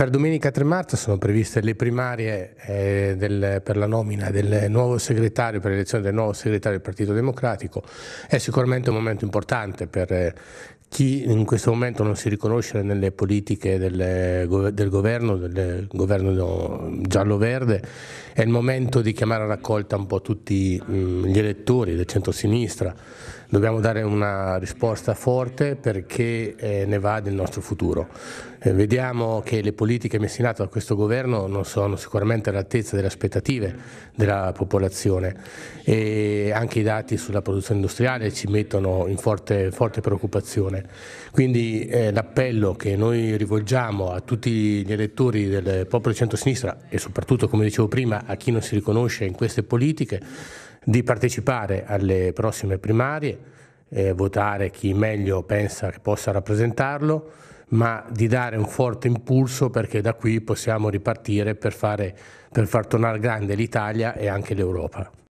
Per domenica 3 marzo sono previste le primarie eh, del, per la nomina del nuovo segretario, per l'elezione del nuovo segretario del Partito Democratico. È sicuramente un momento importante per eh, chi in questo momento non si riconosce nelle politiche del, eh, del governo, del governo giallo-verde è il momento di chiamare a raccolta un po' tutti mm, gli elettori del centro-sinistra. Dobbiamo dare una risposta forte perché eh, ne va del nostro futuro. Eh, vediamo che le politiche messe in atto da questo governo non sono sicuramente all'altezza delle aspettative della popolazione e anche i dati sulla produzione industriale ci mettono in forte, forte preoccupazione. Quindi eh, l'appello che noi rivolgiamo a tutti gli elettori del popolo centro-sinistra e soprattutto, come dicevo prima, a chi non si riconosce in queste politiche di partecipare alle prossime primarie, eh, votare chi meglio pensa che possa rappresentarlo, ma di dare un forte impulso perché da qui possiamo ripartire per, fare, per far tornare grande l'Italia e anche l'Europa.